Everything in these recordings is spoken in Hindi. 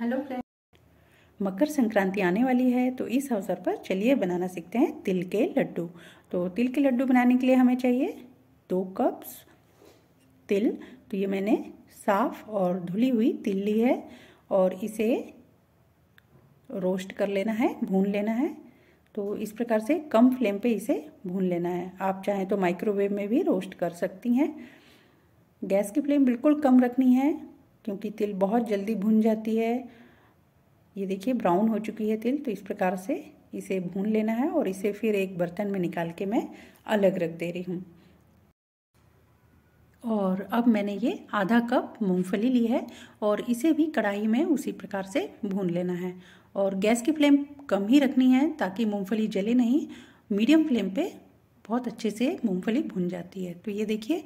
हेलो फ्रेंड मकर संक्रांति आने वाली है तो इस अवसर पर चलिए बनाना सीखते हैं तिल के लड्डू तो तिल के लड्डू बनाने के लिए हमें चाहिए दो कप्स तिल तो ये मैंने साफ और धुली हुई तिल ली है और इसे रोस्ट कर लेना है भून लेना है तो इस प्रकार से कम फ्लेम पे इसे भून लेना है आप चाहें तो माइक्रोवेव में भी रोस्ट कर सकती हैं गैस की फ्लेम बिल्कुल कम रखनी है क्योंकि तिल बहुत जल्दी भुन जाती है ये देखिए ब्राउन हो चुकी है तिल तो इस प्रकार से इसे भून लेना है और इसे फिर एक बर्तन में निकाल के मैं अलग रख दे रही हूँ और अब मैंने ये आधा कप मूंगफली ली है और इसे भी कढ़ाई में उसी प्रकार से भून लेना है और गैस की फ्लेम कम ही रखनी है ताकि मूंगफली जले नहीं मीडियम फ्लेम पे बहुत अच्छे से मूंगफली भून जाती है तो ये देखिए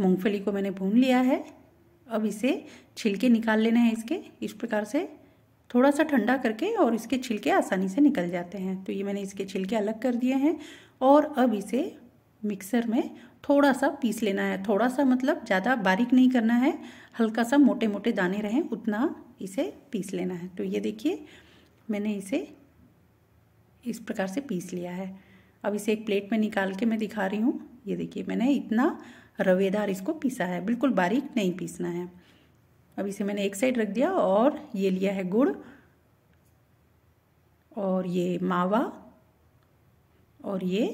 मूंगफली को मैंने भून लिया है अब इसे छिलके निकाल लेना है इसके इस प्रकार से थोड़ा सा ठंडा करके और इसके छिलके आसानी से निकल जाते हैं तो ये मैंने इसके छिलके अलग कर दिए हैं और अब इसे मिक्सर में थोड़ा सा पीस लेना है थोड़ा सा मतलब ज़्यादा बारीक नहीं करना है हल्का सा मोटे मोटे दाने रहें उतना इसे पीस लेना है तो ये देखिए मैंने इसे इस प्रकार से पीस लिया है अब इसे एक प्लेट में निकाल के मैं दिखा रही हूँ ये देखिए मैंने इतना रवेदार इसको पीसा है बिल्कुल बारीक नहीं पीसना है अब इसे मैंने एक साइड रख दिया और ये लिया है गुड़ और ये मावा और ये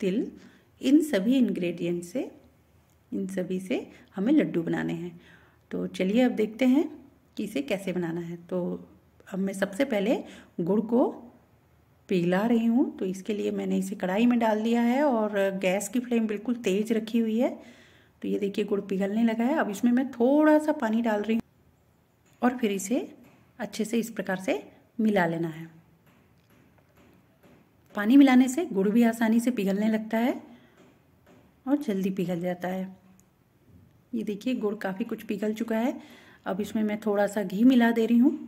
तिल इन सभी इंग्रेडिएंट से इन सभी से हमें लड्डू बनाने हैं तो चलिए अब देखते हैं कि इसे कैसे बनाना है तो अब मैं सबसे पहले गुड़ को पिघला रही हूँ तो इसके लिए मैंने इसे कढ़ाई में डाल दिया है और गैस की फ्लेम बिल्कुल तेज़ रखी हुई है तो ये देखिए गुड़ पिघलने लगा है अब इसमें मैं थोड़ा सा पानी डाल रही हूँ और फिर इसे अच्छे से इस प्रकार से मिला लेना है पानी मिलाने से गुड़ भी आसानी से पिघलने लगता है और जल्दी पिघल जाता है ये देखिए गुड़ काफ़ी कुछ पिघल चुका है अब इसमें मैं थोड़ा सा घी मिला दे रही हूँ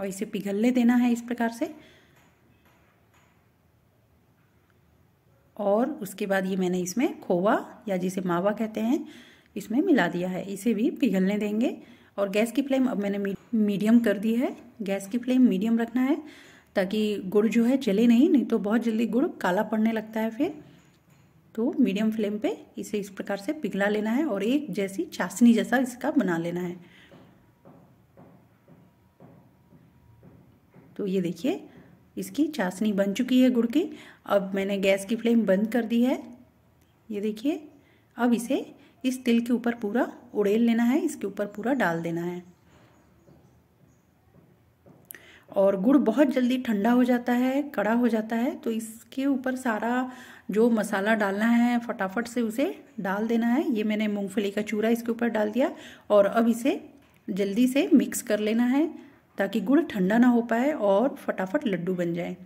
और इसे पिघलने देना है इस प्रकार से और उसके बाद ये मैंने इसमें खोवा या जिसे मावा कहते हैं इसमें मिला दिया है इसे भी पिघलने देंगे और गैस की फ्लेम अब मैंने मीडियम कर दी है गैस की फ्लेम मीडियम रखना है ताकि गुड़ जो है जले नहीं नहीं तो बहुत जल्दी गुड़ काला पड़ने लगता है फिर तो मीडियम फ्लेम पे इसे इस प्रकार से पिघला लेना है और एक जैसी चाशनी जैसा इसका बना लेना है तो ये देखिए इसकी चाशनी बन चुकी है गुड़ की अब मैंने गैस की फ्लेम बंद कर दी है ये देखिए अब इसे इस तिल के ऊपर पूरा उड़ेल लेना है इसके ऊपर पूरा डाल देना है और गुड़ बहुत जल्दी ठंडा हो जाता है कड़ा हो जाता है तो इसके ऊपर सारा जो मसाला डालना है फटाफट से उसे डाल देना है ये मैंने मूंगफली का चूरा इसके ऊपर डाल दिया और अब इसे जल्दी से मिक्स कर लेना है ताकि गुड़ ठंडा ना हो पाए और फटाफट लड्डू बन जाए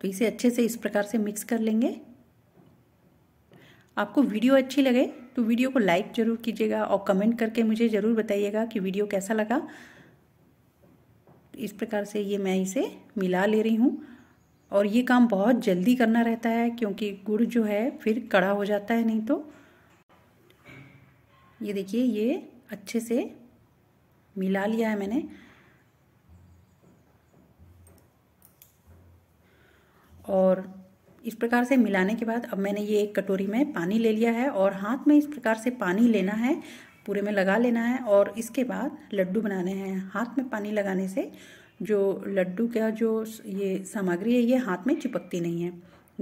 तो इसे अच्छे से इस प्रकार से मिक्स कर लेंगे आपको वीडियो अच्छी लगे तो वीडियो को लाइक ज़रूर कीजिएगा और कमेंट करके मुझे ज़रूर बताइएगा कि वीडियो कैसा लगा इस प्रकार से ये मैं इसे मिला ले रही हूँ और ये काम बहुत जल्दी करना रहता है क्योंकि गुड़ जो है फिर कड़ा हो जाता है नहीं तो ये देखिए ये अच्छे से मिला लिया है मैंने और इस प्रकार से मिलाने के बाद अब मैंने ये एक कटोरी में पानी ले लिया है और हाथ में इस प्रकार से पानी लेना है पूरे में लगा लेना है और इसके बाद लड्डू बनाने हैं हाथ में पानी लगाने से जो लड्डू का जो ये सामग्री है ये हाथ में चिपकती नहीं है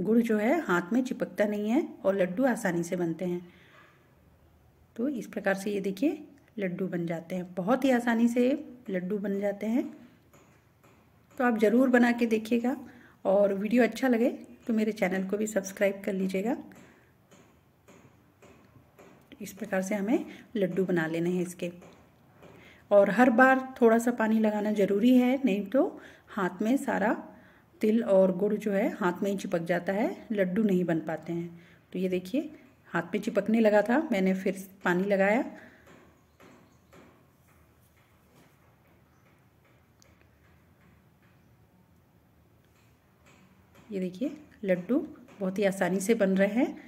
गुड़ जो है हाथ में चिपकता नहीं है और लड्डू आसानी से बनते हैं तो इस प्रकार से ये देखिए लड्डू बन जाते हैं बहुत ही आसानी से लड्डू बन जाते हैं तो आप ज़रूर बना के देखिएगा और वीडियो अच्छा लगे तो मेरे चैनल को भी सब्सक्राइब कर लीजिएगा इस प्रकार से हमें लड्डू बना लेने हैं इसके और हर बार थोड़ा सा पानी लगाना ज़रूरी है नहीं तो हाथ में सारा तिल और गुड़ जो है हाथ में ही चिपक जाता है लड्डू नहीं बन पाते हैं तो ये देखिए हाथ में चिपकने लगा था मैंने फिर पानी लगाया ये देखिए लड्डू बहुत ही आसानी से बन रहे हैं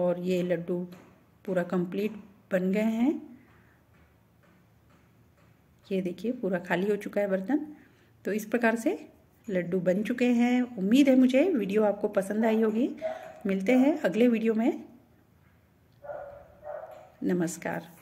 और ये लड्डू पूरा कंप्लीट बन गए हैं ये देखिए पूरा खाली हो चुका है बर्तन तो इस प्रकार से लड्डू बन चुके हैं उम्मीद है मुझे वीडियो आपको पसंद आई होगी मिलते हैं अगले वीडियो में नमस्कार